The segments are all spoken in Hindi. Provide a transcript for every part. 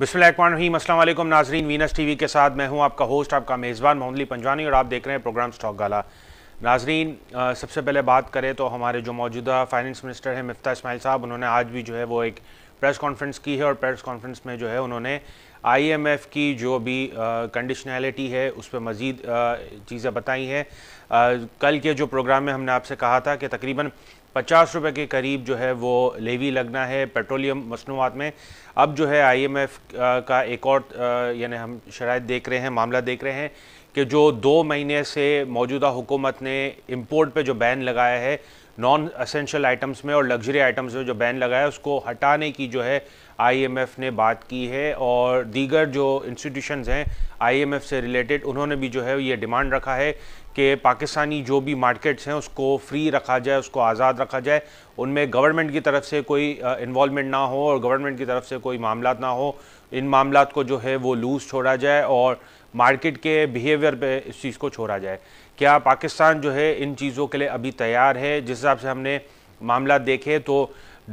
बिस्मिल्लाम वालेकुम नाजरीन वीनस टीवी के साथ मैं हूं आपका होस्ट आपका मेज़बान मोहनली पंजवानी और आप देख रहे हैं प्रोग्राम स्टॉक गाला नाजरीन सबसे पहले बात करें तो हमारे जो मौजूदा फाइनेंस मिनिस्टर हैं मिफ्ता इसमाइल साहब उन्होंने आज भी जो है वो एक प्रेस कॉन्फ्रेंस की है और प्रेस कॉन्फ्रेंस में जो है उन्होंने एफ़ की जो भी कंडीशनैलिटी है उस पर मज़ीद चीज़ें बताई हैं कल के जो प्रोग्राम में हमने आपसे कहा था कि तकरीबन पचास रुपये के करीब जो है वो लेवी लगना है पेट्रोलियम मसनूआत में अब जो है आईएमएफ का एक और यानी हम शराय देख रहे हैं मामला देख रहे हैं कि जो दो महीने से मौजूदा हुकूमत ने इम्पोर्ट पे जो बैन लगाया है नॉन असेंशल आइटम्स में और लग्जरी आइटम्स में जो बैन लगाया है उसको हटाने की जो है आईएमएफ ने बात की है और दीगर जो इंस्टीट्यूशंस हैं आईएमएफ से रिलेटेड उन्होंने भी जो है ये डिमांड रखा है कि पाकिस्तानी जो भी मार्केट्स हैं उसको फ्री रखा जाए उसको आज़ाद रखा जाए उनमें गवर्नमेंट की तरफ से कोई इन्वॉलमेंट ना हो और गवर्नमेंट की तरफ से कोई मामला ना हो इन मामला को जो है वो लूज़ छोड़ा जाए और मार्केट के बिहेवियर पे इस चीज़ को छोड़ा जाए क्या पाकिस्तान जो है इन चीज़ों के लिए अभी तैयार है जिस हिसाब से हमने मामला देखे तो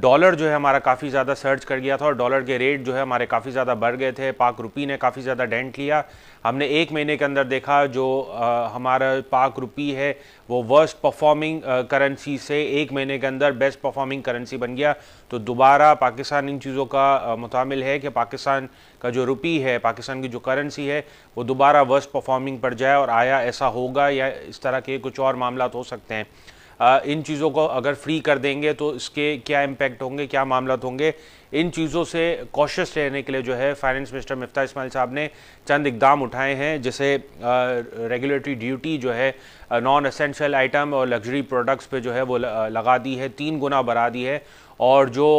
डॉलर जो है हमारा काफ़ी ज़्यादा सर्च कर गया था और डॉलर के रेट जो है हमारे काफ़ी ज़्यादा बढ़ गए थे पाक रुपी ने काफ़ी ज़्यादा डेंट लिया हमने एक महीने के अंदर देखा जो आ, हमारा पाक रुपी है वो वर्स्ट परफॉर्मिंग करेंसी से एक महीने के अंदर बेस्ट परफॉर्मिंग करेंसी बन गया तो दोबारा पाकिस्तान इन चीज़ों का मुतामिल है कि पाकिस्तान का जो रुपी है पाकिस्तान की जो करेंसी है वो दोबारा वर्स्ट परफॉर्मिंग पड़ जाए और आया ऐसा होगा या इस तरह के कुछ और मामला तो हो सकते हैं इन चीज़ों को अगर फ्री कर देंगे तो इसके क्या इम्पैक्ट होंगे क्या मामला होंगे इन चीज़ों से कॉशस रहने के लिए जो है फाइनेंस मिनिस्टर मिफ्ता इसमाइल साहब ने चंद इकदाम उठाए हैं जैसे रेगुलेटरी ड्यूटी जो है नॉन असेंशियल आइटम और लग्जरी प्रोडक्ट्स पे जो है वो लगा दी है तीन गुना बढ़ा दी है और जो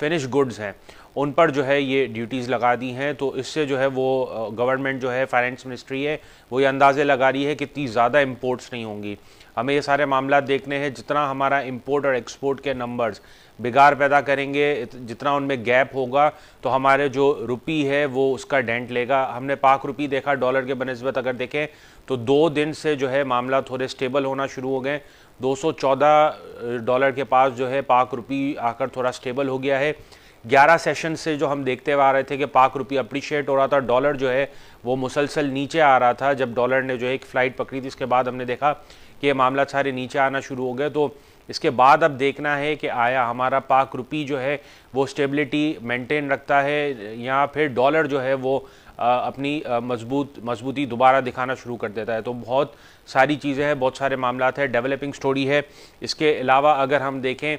फिनिश गुड्स हैं उन पर जो है ये ड्यूटीज़ लगा दी हैं तो इससे जो है वो गवर्नमेंट जो है फाइनेंस मिनिस्ट्री है वो ये अंदाज़े लगा रही है कितनी ज़्यादा इम्पोर्ट्स नहीं होंगी हमें ये सारे मामला देखने हैं जितना हमारा इम्पोर्ट और एक्सपोर्ट के नंबर्स बिगाड़ पैदा करेंगे जितना उनमें गैप होगा तो हमारे जो रुपी है वो उसका डेंट लेगा हमने पाक रुपी देखा डॉलर के बनस्बत अगर देखें तो दो दिन से जो है मामला थोड़े स्टेबल होना शुरू हो गए 214 डॉलर के पास जो है पाक रुपी आकर थोड़ा स्टेबल हो गया है 11 सेशन से जो हम देखते आ रहे थे कि पाक रुपया अप्रिशिएट हो रहा था डॉलर जो है वो मुसलसल नीचे आ रहा था जब डॉलर ने जो है एक फ़्लाइट पकड़ी थी उसके बाद हमने देखा कि ये मामला सारे नीचे आना शुरू हो गया तो इसके बाद अब देखना है कि आया हमारा पाक रुपी जो है वो स्टेबिलिटी मेंटेन रखता है या फिर डॉलर जो है वो अपनी मजबूत मजबूती दोबारा दिखाना शुरू कर देता है तो बहुत सारी चीज़ें हैं बहुत सारे मामला है डेवलपिंग स्टोरी है इसके अलावा अगर हम देखें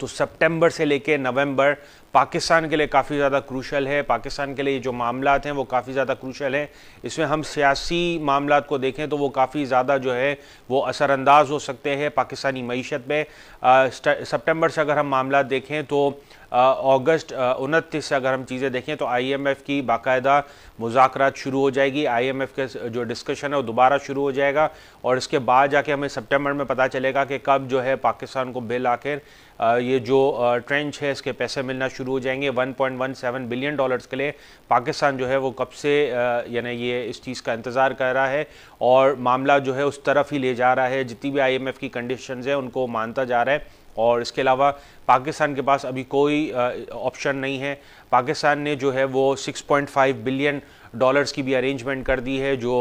तो सितंबर से लेके नवंबर पाकिस्तान के लिए काफ़ी ज़्यादा क्रूशल है पाकिस्तान के लिए जो मामला हैं वो काफ़ी ज़्यादा क्रूशल हैं इसमें हम सियासी मामला को देखें तो वो काफ़ी ज़्यादा जो है वो असरानंदाज हो सकते हैं पाकिस्तानी मीशत में सितंबर से अगर हम मामला देखें तो अगस्त उनतीस से अगर हम चीज़ें देखें तो आईएमएफ की बाकायदा मुजाकर शुरू हो जाएगी आईएमएफ के जो डिस्कशन है वो दोबारा शुरू हो जाएगा और इसके बाद जाके हमें सितंबर में पता चलेगा कि कब जो है पाकिस्तान को बिल आखिर ये जो ट्रेंच है इसके पैसे मिलना शुरू हो जाएंगे 1.17 बिलियन डॉलर्स के लिए पाकिस्तान जो है वो कब से यानी ये इस चीज़ का इंतज़ार कर रहा है और मामला जो है उस तरफ ही ले जा रहा है जितनी भी आईएमएफ की कंडीशंस है उनको मानता जा रहा है और इसके अलावा पाकिस्तान के पास अभी कोई ऑप्शन नहीं है पाकिस्तान ने जो है वो 6.5 बिलियन डॉलर्स की भी अरेंजमेंट कर दी है जो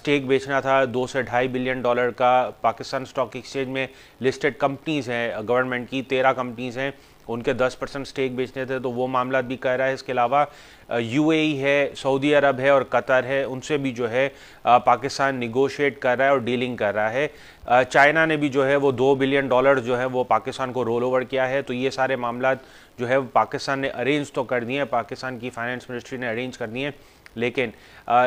स्टेक बेचना था दो से ढाई बिलियन डॉलर का पाकिस्तान स्टॉक एक्सचेंज में लिस्टेड कंपनीज़ हैं गवर्नमेंट की तेरह कंपनीज़ हैं उनके 10 परसेंट स्टेक बेचने थे तो वो मामला भी कह रहा है इसके अलावा यूएई है सऊदी अरब है और कतर है उनसे भी जो है पाकिस्तान निगोशिएट कर रहा है और डीलिंग कर रहा है चाइना ने भी जो है वो दो बिलियन डॉलर जो है वो पाकिस्तान को रोल ओवर किया है तो ये सारे मामला जो है पाकिस्तान ने अरेंज तो कर दिए पाकिस्तान की फाइनेंस मिनिस्ट्री ने अरेंज कर दिए हैं लेकिन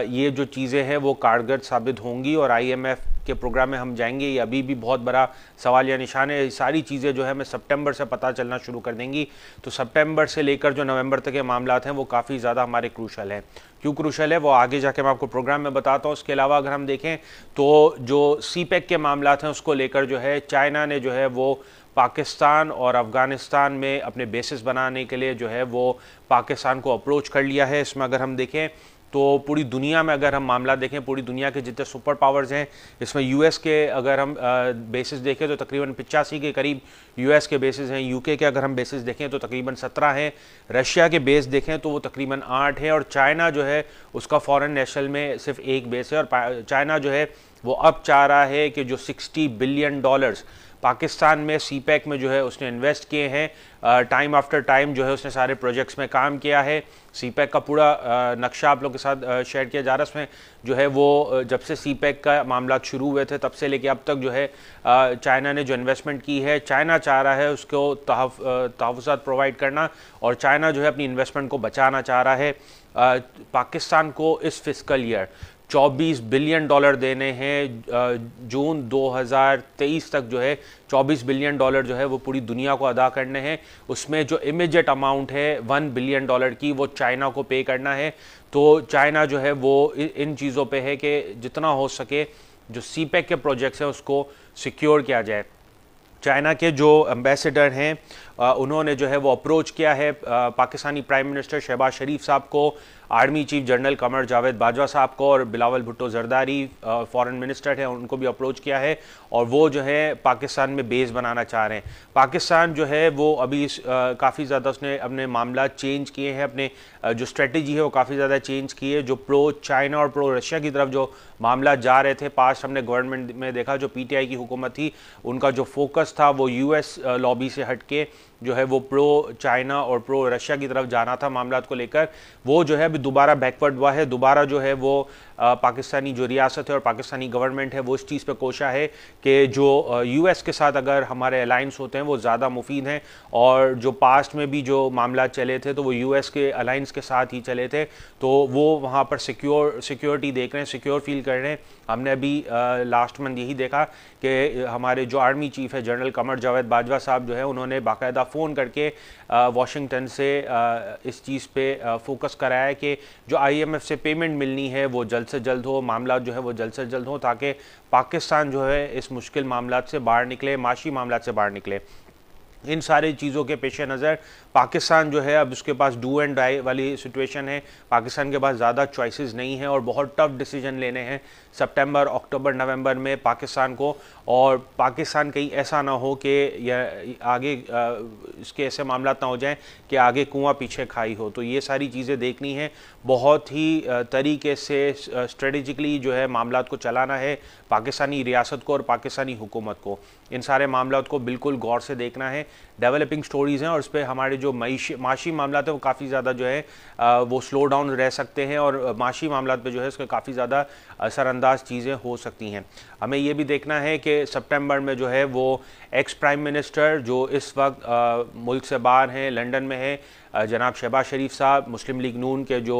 ये जो चीज़ें हैं वो कारगर साबित होंगी और आईएमएफ के प्रोग्राम में हम जाएंगे ये अभी भी बहुत बड़ा सवाल या निशान है सारी चीज़ें जो है हमें सितंबर से पता चलना शुरू कर देंगी तो सितंबर से लेकर जो नवंबर तक के मामला हैं वो काफ़ी ज़्यादा हमारे क्रूशल हैं क्यों क्रूशल है वो आगे जाके मैं आपको प्रोग्राम में बताता हूँ उसके अलावा अगर हम देखें तो जो सी e के मामला हैं उसको लेकर जो है चाइना ने जो है वो पाकिस्तान और अफ़गानिस्तान में अपने बेसिस बनाने के लिए जो है वो पाकिस्तान को अप्रोच कर लिया है इसमें अगर हम देखें तो पूरी दुनिया में अगर हम मामला देखें पूरी दुनिया के जितने सुपर पावर्स हैं इसमें यूएस के अगर हम बेसिस देखें तो तकरीबन पिचासी के करीब यूएस के बेसिस हैं यूके के अगर हम बेसिस देखें तो तकरीबन सत्रह हैं रशिया के बेस देखें तो वो तकरीबन आठ है और चाइना जो है उसका फॉरेन नेशनल में सिर्फ एक बेस है और चाइना जो है वो अब चाह रहा है कि जो 60 बिलियन डॉलर्स पाकिस्तान में सी पैक e में जो है उसने इन्वेस्ट किए हैं टाइम आफ्टर टाइम जो है उसने सारे प्रोजेक्ट्स में काम किया है सी पैक e का पूरा नक्शा आप लोग के साथ शेयर किया जा रहा है उसमें जो है वो जब से सी पैक e का मामला शुरू हुए थे तब से लेके अब तक जो है चाइना ने जो इन्वेस्टमेंट की है चाइना चाह रहा है उसको तहफ़ात प्रोवाइड करना और चाइना जो है अपनी इन्वेस्टमेंट को बचाना चाह रहा है पाकिस्तान को इस फिजिकल ईयर 24 बिलियन डॉलर देने हैं जून 2023 तक जो है 24 बिलियन डॉलर जो है वो पूरी दुनिया को अदा करने हैं उसमें जो इमिजिएट अमाउंट है 1 बिलियन डॉलर की वो चाइना को पे करना है तो चाइना जो है वो इन चीज़ों पे है कि जितना हो सके जो सी e के प्रोजेक्ट्स हैं उसको सिक्योर किया जाए चाइना के जो एम्बेसडर हैं उन्होंने जो है वो अप्रोच किया है पाकिस्तानी प्राइम मिनिस्टर शहबाज शरीफ साहब को army chief general Qamar Javed Bajwa साहब को और बिलावल भुट्टो जरदारी फॉरेन मिनिस्टर हैं उनको भी अप्रोच किया है और वो जो है पाकिस्तान में बेस बनाना चाह रहे हैं पाकिस्तान जो है वो अभी काफ़ी ज़्यादा उसने अपने मामला चेंज किए हैं अपने जो स्ट्रेटजी है वो काफ़ी ज़्यादा चेंज की है जो प्रो चाइना और प्रो रशिया की तरफ जो मामला जा रहे थे पास्ट हमने गवर्नमेंट में देखा जो पी की हुकूमत थी उनका जो फोकस था वो यू लॉबी से हट जो है वो प्रो चाइना और प्रो रशिया की तरफ जाना था मामला को लेकर वो जो है अभी दोबारा बैकवर्ड हुआ है दोबारा जो है वो पाकिस्तानी जो रियासत है और पाकिस्तानी गवर्नमेंट है वो इस चीज़ पर कोशा है कि जो यूएस के साथ अगर हमारे अलाइंस होते हैं वो ज़्यादा मुफीद हैं और जो पास्ट में भी जो मामला चले थे तो वो यूएस के अलाइंस के साथ ही चले थे तो वो वहाँ पर सिक्योर सिक्योरिटी देख रहे हैं सिक्योर फील कर रहे हैं हमने अभी लास्ट मंथ यही देखा कि हमारे जो आर्मी चीफ है जनरल कमर जावेद बाजवा साहब जो है उन्होंने बाकायदा फ़ोन करके वाशिंगटन से इस चीज़ पर फोकस कराया कि जो एफ से पेमेंट मिलनी है वो जल्द से जल्द हो मामला जो है वो जल्द से जल्द हो ताकि पाकिस्तान जो है इस मुश्किल मामला से बाहर निकले माशी मामला से बाहर निकले इन सारी चीज़ों के पेश नज़र पाकिस्तान जो है अब उसके पास डू एंड डाई वाली सिचुएशन है पाकिस्तान के पास ज़्यादा चॉइसेस नहीं है और बहुत टफ डिसीजन लेने हैं सितंबर अक्टूबर नवंबर में पाकिस्तान को और पाकिस्तान कहीं ऐसा ना हो कि आगे इसके ऐसे मामला ना हो जाएं कि आगे कुआं पीछे खाई हो तो ये सारी चीज़ें देखनी है बहुत ही तरीके से स्ट्रेटिजिकली जो है मामला को चलाना है पाकिस्तानी रियासत को और पाकिस्तानी हुकूमत को इन सारे मामलों को बिल्कुल गौर से देखना है डेवलपिंग स्टोरीज़ हैं और उस पर हमारे जो माशी मामला है वो काफ़ी ज़्यादा जो है वो स्लो डाउन रह सकते हैं और माशी मामला पर जो है उसके काफ़ी ज़्यादा असरानंदाज चीज़ें हो सकती हैं हमें ये भी देखना है कि सितंबर में जो है वो एक्स प्राइम मिनिस्टर जो इस वक्त आ, मुल्क से बाहर हैं लंदन में हैं जनाब शहबाज शरीफ साहब मुस्लिम लीग नून के जो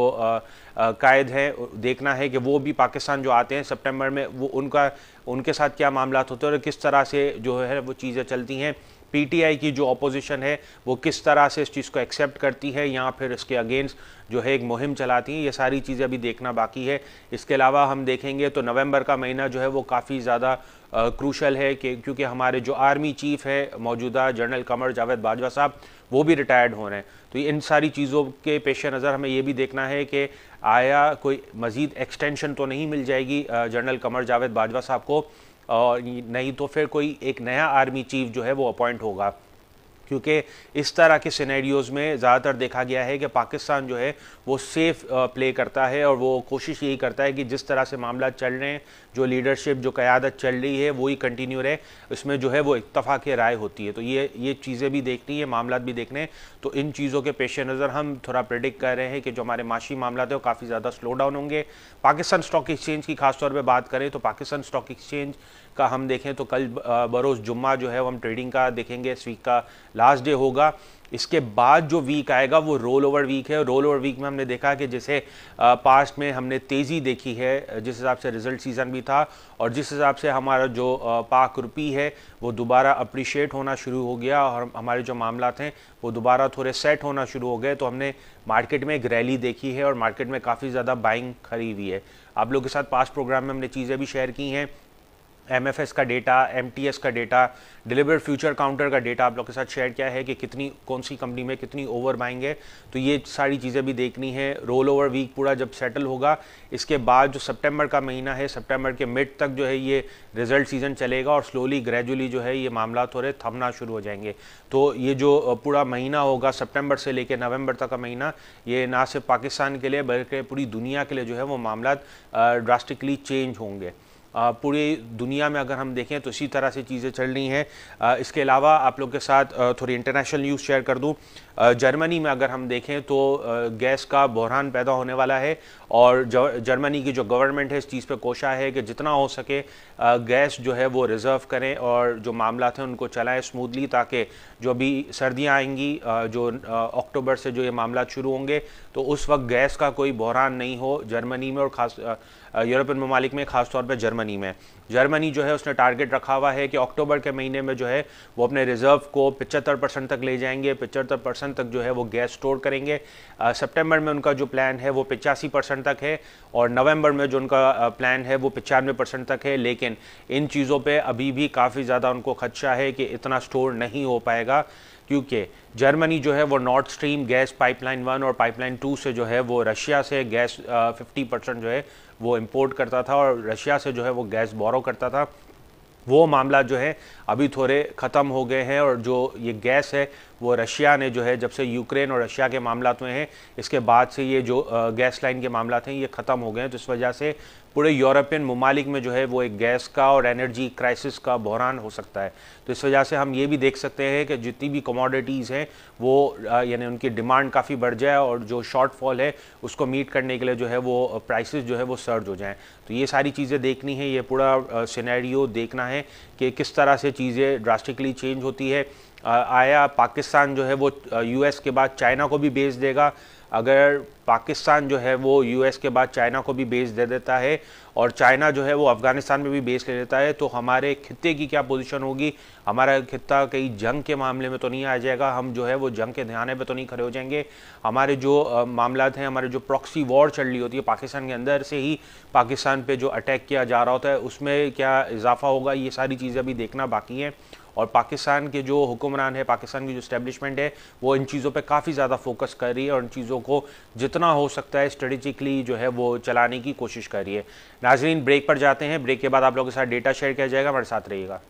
कायद हैं देखना है कि वो भी पाकिस्तान जो आते हैं सितंबर में वो उनका उनके साथ क्या मामला होते हैं और किस तरह से जो है वो चीज़ें चलती हैं पीटीआई की जो अपोजिशन है वो किस तरह से इस चीज़ को एक्सेप्ट करती है या फिर इसके अगेंस्ट जो है एक मुहिम चलाती हैं ये सारी चीज़ें अभी देखना बाकी है इसके अलावा हम देखेंगे तो नवंबर का महीना जो है वो काफ़ी ज़्यादा क्रूशल है कि क्योंकि हमारे जो आर्मी चीफ है मौजूदा जनरल कमर जावेद बाजवा साहब वो भी रिटायर्ड हो रहे हैं तो इन सारी चीज़ों के पेश नज़र हमें ये भी देखना है कि आया कोई मज़ीद एक्सटेंशन तो नहीं मिल जाएगी जनरल कमर जावेद बाजवा साहब को और नहीं तो फिर कोई एक नया आर्मी चीफ जो है वो अपॉइंट होगा क्योंकि इस तरह के सिनेरियोज़ में ज़्यादातर देखा गया है कि पाकिस्तान जो है वो सेफ प्ले करता है और वो कोशिश यही करता है कि जिस तरह से मामला चल रहे हैं जो लीडरशिप जो क़्यादत चल रही है वही कंटिन्यू रहे इसमें जो है वो के राय होती है तो ये ये चीज़ें भी देखनी है मामला भी देखने तो इन चीज़ों के पेश नज़र हम थोड़ा प्रडिक्ट कर रहे हैं कि जो हमारे माशी मामला थे वो काफ़ी ज़्यादा स्लो डाउन होंगे पाकिस्तान स्टॉक एक्सचेंज की खासतौर पर बात करें तो पाकिस्तान स्टॉक एक्सचेंज का हम देखें तो कल बरोज़ जुम्मा जो है वो हम ट्रेडिंग का देखेंगे इस वीक का लास्ट डे होगा इसके बाद जो वीक आएगा वो रोल ओवर वीक है रोल ओवर वीक में हमने देखा कि जैसे पास्ट में हमने तेज़ी देखी है जिस हिसाब से रिजल्ट सीज़न भी था और जिस हिसाब से हमारा जो पाक रुपी है वो दोबारा अप्रिशिएट होना शुरू हो गया और हमारे जो मामला हैं वो दोबारा थोड़े सेट होना शुरू हो गए तो हमने मार्केट में एक रैली देखी है और मार्केट में काफ़ी ज़्यादा बाइंग खरी हुई है आप लोग के साथ पास्ट प्रोग्राम में हमने चीज़ें भी शेयर की हैं एम का डेटा एम का डेटा डिलीवर फ्यूचर काउंटर का डेटा आप लोग के साथ शेयर किया है कि कितनी कौन सी कंपनी में कितनी ओवर बाइंग है तो ये सारी चीज़ें भी देखनी है रोल ओवर वीक पूरा जब सेटल होगा इसके बाद जो सितंबर का महीना है सितंबर के मिड तक जो है ये रिजल्ट सीजन चलेगा और स्लोली ग्रेजुअली जो है ये मामला थोड़े थमना शुरू हो जाएंगे तो ये जो पूरा महीना होगा सेप्टेम्बर से लेकर नवम्बर तक का महीना ये ना सिर्फ पाकिस्तान के लिए बल्कि पूरी दुनिया के लिए जो है वो मामला ड्रास्टिकली चेंज होंगे पूरी दुनिया में अगर हम देखें तो इसी तरह से चीज़ें चल रही हैं इसके अलावा आप लोग के साथ थोड़ी इंटरनेशनल न्यूज़ शेयर कर दूँ जर्मनी में अगर हम देखें तो गैस का बहरान पैदा होने वाला है और जर्मनी की जो गवर्नमेंट है इस चीज़ पे कोशा है कि जितना हो सके गैस जो है वो रिज़र्व करें और जो मामला हैं उनको चलाएं स्मूथली ताकि जो भी सर्दियाँ आएंगी जो अक्टूबर से जो ये मामला शुरू होंगे तो उस वक्त गैस का कोई बहरान नहीं हो जर्मनी में और ख़ास यूरोपियन ममालिक में ख़ासतौर पर जर्मनी में जर्मनी जो है उसने टारगेट रखा हुआ है कि अक्टूबर के महीने में जो है वो अपने रिजर्व को पिचहत्तर परसेंट तक ले जाएंगे पिचहत्तर परसेंट तक जो है वो गैस स्टोर करेंगे सितंबर में उनका जो प्लान है वो पिचासी परसेंट तक है और नवंबर में जो उनका प्लान है वो पचानवे परसेंट तक है लेकिन इन चीज़ों पर अभी भी काफ़ी ज़्यादा उनको खदशा है कि इतना स्टोर नहीं हो पाएगा क्योंकि जर्मनी जो है वो North Stream gas pipeline one और पाइपलाइन टू से जो है वो रशिया से गैस फिफ्टी परसेंट जो है वो इम्पोर्ट करता था और रशिया से जो है वो गैस बोरो करता था वो मामला जो है अभी थोड़े ख़त्म हो गए हैं और जो ये गैस है वो रशिया ने जो है जब से यूक्रेन और रशिया के मामला में हैं इसके बाद से ये जो गैस लाइन के मामला थे ये ख़त्म हो गए हैं तो इस वजह से पूरे यूरोपियन ममालिक में जो है वो एक गैस का और एनर्जी क्राइसिस का बहरान हो सकता है तो इस वजह से हम ये भी देख सकते हैं कि जितनी भी कमोडिटीज़ हैं वो यानी उनकी डिमांड काफ़ी बढ़ जाए और जो शॉर्टफॉल है उसको मीट करने के लिए जो है वो प्राइसेस जो है वो सर्ज हो जाएँ तो ये सारी चीज़ें देखनी है ये पूरा सिनेरियो देखना है कि किस तरह से चीज़ें ड्रास्टिकली चेंज होती है आया पाकिस्तान जो है वो यूएस के बाद चाइना को भी बेच देगा अगर पाकिस्तान जो है वो यूएस के बाद चाइना को भी बेस दे देता है और चाइना जो है वो अफ़गानिस्तान में भी बेस ले लेता है तो हमारे खत्े की क्या पोजीशन होगी हमारा खत्ता कहीं जंग के मामले में तो नहीं आ जाएगा हम जो है वो जंग के ध्यान पे तो नहीं खड़े हो जाएंगे हमारे जो मामला हैं हमारे जो प्रॉक्सी वॉर चल रही होती है पाकिस्तान के अंदर से ही पाकिस्तान पर जो अटैक किया जा रहा होता है उसमें क्या इजाफा होगा ये सारी चीज़ें अभी देखना बाकी हैं और पाकिस्तान के जो हुक्मरान है पाकिस्तान की जो इस्टेब्लिशमेंट है वो इन चीज़ों पर काफ़ी ज़्यादा फोकस कर रही है और इन चीज़ों को जितना हो सकता है स्ट्रेटिकली जो है वो चलाने की कोशिश कर रही है नाजरीन ब्रेक पर जाते हैं ब्रेक के बाद आप लोगों के साथ डेटा शेयर किया जाएगा हमारे साथ रहिएगा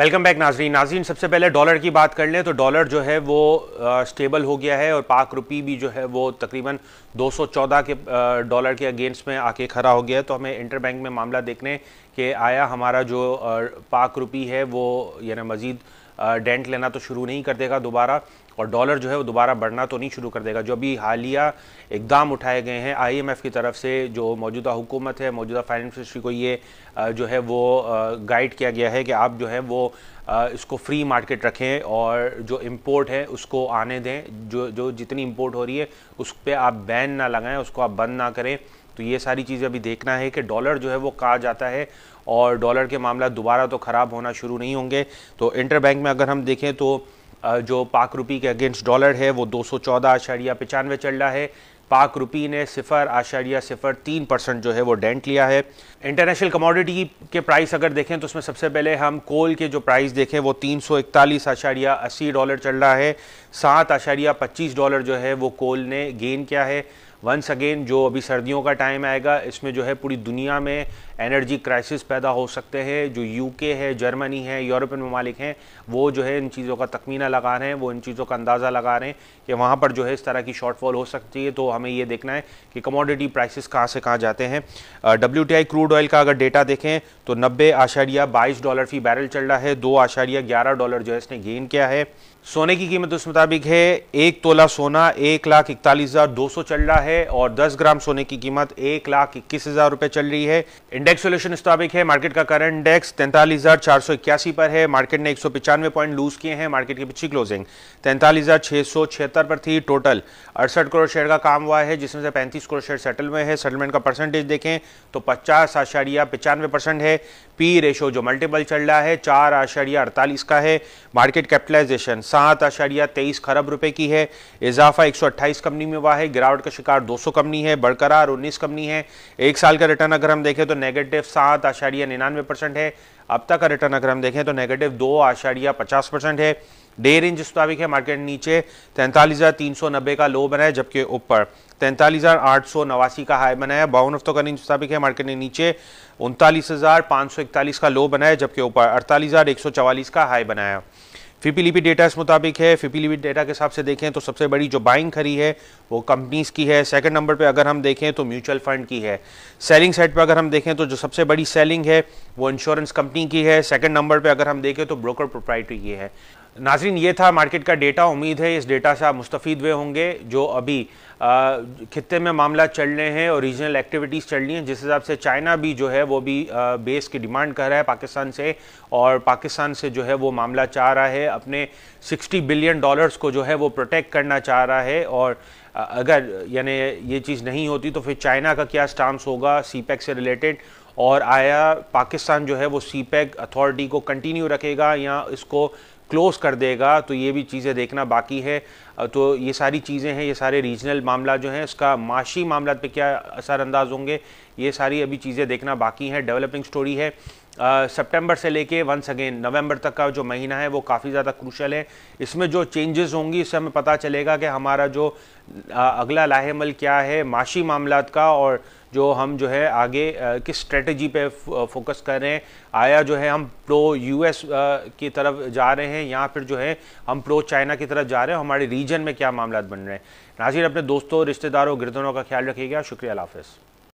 वेलकम बैक नाजरीन नाजरीन सबसे पहले डॉलर की बात कर लें तो डॉलर जो है वो स्टेबल हो गया है और पाक रुपी भी जो है वो तकरीबन 214 के डॉलर के अगेंस्ट में आके खड़ा हो गया है तो हमें इंटर बैंक में मामला देखने के आया हमारा जो पाक रुपी है वो यानी मज़ीद डेंट लेना तो शुरू नहीं कर देगा दोबारा और डॉलर जो है वो दोबारा बढ़ना तो नहीं शुरू कर देगा जो अभी हालिया इकदाम उठाए गए हैं आईएमएफ की तरफ से जो मौजूदा हुकूमत है मौजूदा फाइनेंस मिनिस्ट्री को ये जो है वो गाइड किया गया है कि आप जो है वो इसको फ्री मार्केट रखें और जो इम्पोर्ट है उसको आने दें जो जो जितनी इम्पोर्ट हो रही है उस पर आप बैन ना लगाएं उसको आप बंद ना करें तो ये सारी चीज़ें अभी देखना है कि डॉलर जो है वो कहा जाता है और डॉलर के मामला दोबारा तो ख़राब होना शुरू नहीं होंगे तो इंटर बैंक में अगर हम देखें तो जो पाक रुपी के अगेंस्ट डॉलर है वो दो सौ चौदह आशारिया पचानवे चल रहा है पाक रुपी ने सिफर आशारिया सिफर तीन परसेंट जो है वो डेंट लिया है इंटरनेशनल कमोडिटी के प्राइस अगर देखें तो उसमें सबसे पहले हम कोल के जो प्राइस देखें वो तीन सौ इकतालीस आशारिया अस्सी डॉलर चल रहा है सात आशारिया पच्चीस डॉलर जो है वो कोल ने गेन किया है वंस अगेन जो अभी सर्दियों का टाइम आएगा इसमें जो है पूरी दुनिया में एनर्जी क्राइसिस पैदा हो सकते हैं जो यूके है जर्मनी है यूरोपियन ममालिक हैं वो जो है इन चीज़ों का तखमीना लगा रहे हैं वो इन चीज़ों का अंदाज़ा लगा रहे हैं कि वहाँ पर जो है इस तरह की शॉर्टफॉल हो सकती है तो हमें ये देखना है कि कमोडिटी प्राइसिस कहाँ से कहाँ जाते हैं W T I crude oil का अगर डेटा देखें तो नब्बे आशारिया बाईस डॉलर फी बैरल चल रहा है दो आशारिया ग्यारह डॉलर जो है इसने गेन किया है सोने की कीमत उस मुताबिक है एक तोला सोना एक लाख इकतालीस हज़ार दो सौ चल रहा है और दस ग्राम सोने की कीमत एक लाख इक्कीस हज़ार रुपये चल रही है इंडेक्स इंडेक्स सोल्यूशन स्टॉपिक है मार्केट का करंट इंडेक्स तैंतालीस हज़ार चार सौ इक्यासी पर है मार्केट ने एक सौ पचानवे पॉइंट लूज किए हैं मार्केट की पिछली क्लोजिंग तैंतालीस हज़ार छः सौ छिहत्तर पर थी टोटल अड़सठ करोड़ शेयर का काम हुआ है जिसमें से पैंतीस करोड़ शेयर सेटल हुए हैं सेटलमेंट का परसेंटेज देखें तो पचास आशारिया पचानवे परसेंट है पी रेशो जो मल्टीपल चल रहा है चार आशारिया अड़तालीस का है मार्केट कैपिटलाइजेशन सात आशारिया तेईस खरब रुपए की है इजाफा एक सौ अट्ठाईस कंपनी में हुआ है गिरावट का शिकार दो सौ कंपनी है बरकरार उन्नीस कंपनी है एक साल का रिटर्न अगर हम देखें तो नेगेटिव नेगेटिव सात आशारिया निन्यानवे परसेंट है अब तक का रिटर्न अगर हम देखें तो नेगेटिव दो आशारिया पचास परसेंट है डे रेंज इस मुताबिक है मार्केट नीचे तैंतालीस हज़ार तीन सौ नब्बे का लो बनाया जबकि ऊपर तैंतालीस हज़ार आठ सौ नवासी का हाई बनाया बावन हफ्तों का रेंज मुताबिक है मार्केट ने नीचे उनतालीस हज़ार पाँच सौ इकतालीस का लो बनाया जबकि ऊपर अड़तालीस हज़ार एक सौ चवालीस का हाई बनाया फीपीलीपी डेटा इस मुताबिक है फीपीलीपी डेटा के हिसाब से देखें तो सबसे बड़ी जो बाइंग खरी है वो कंपनीज़ की है सेकंड नंबर पे अगर हम देखें तो म्यूचुअल फंड की है सेलिंग साइड पे अगर हम देखें तो जो सबसे बड़ी सेलिंग है वो इंश्योरेंस कंपनी की है सेकंड नंबर पे अगर हम देखें तो ब्रोकर प्रोप्राइटरी की है नाजरीन ये था मार्केट का डेटा उम्मीद है इस डेटा से आप मुस्तफ़ हुए होंगे जो अभी खत्े में मामला चल रहे हैं और रीजनल एक्टिविटीज़ चल रही हैं जिस हिसाब से चाइना भी जो है वो भी आ, बेस की डिमांड कर रहा है पाकिस्तान से और पाकिस्तान से जो है वो मामला चाह रहा है अपने 60 बिलियन डॉलर्स को जो है वो प्रोटेक्ट करना चाह रहा है और अगर यानी ये चीज़ नहीं होती तो फिर चाइना का क्या स्टांस होगा सी e से रिलेटेड और आया पाकिस्तान जो है वो सी अथॉरिटी e को कंटिन्यू रखेगा या इसको क्लोज़ कर देगा तो ये भी चीज़ें देखना बाकी है तो ये सारी चीज़ें हैं ये सारे रीजनल मामला जो हैं उसका माशी मामला पे क्या असर अंदाज होंगे ये सारी अभी चीज़ें देखना बाकी हैं डेवलपिंग स्टोरी है सितंबर से लेके वंस अगेन नवंबर तक का जो महीना है वो काफ़ी ज़्यादा क्रूशल है इसमें जो चेंजेस होंगी इससे हमें पता चलेगा कि हमारा जो आ, अगला लाहेमल क्या है माशी मामला का और जो हम जो है आगे आ, किस स्ट्रेटजी पे फोकस कर रहे हैं आया जो है हम प्रो यूएस की तरफ जा रहे हैं या फिर जो है हम प्रो चाइना की तरफ जा रहे हैं हमारे रीजन में क्या मामला बन रहे हैं नाजिर अपने दोस्तों रिश्तेदारों गिरदनों का ख्याल रखिएगा शुक्रिया हाफिज़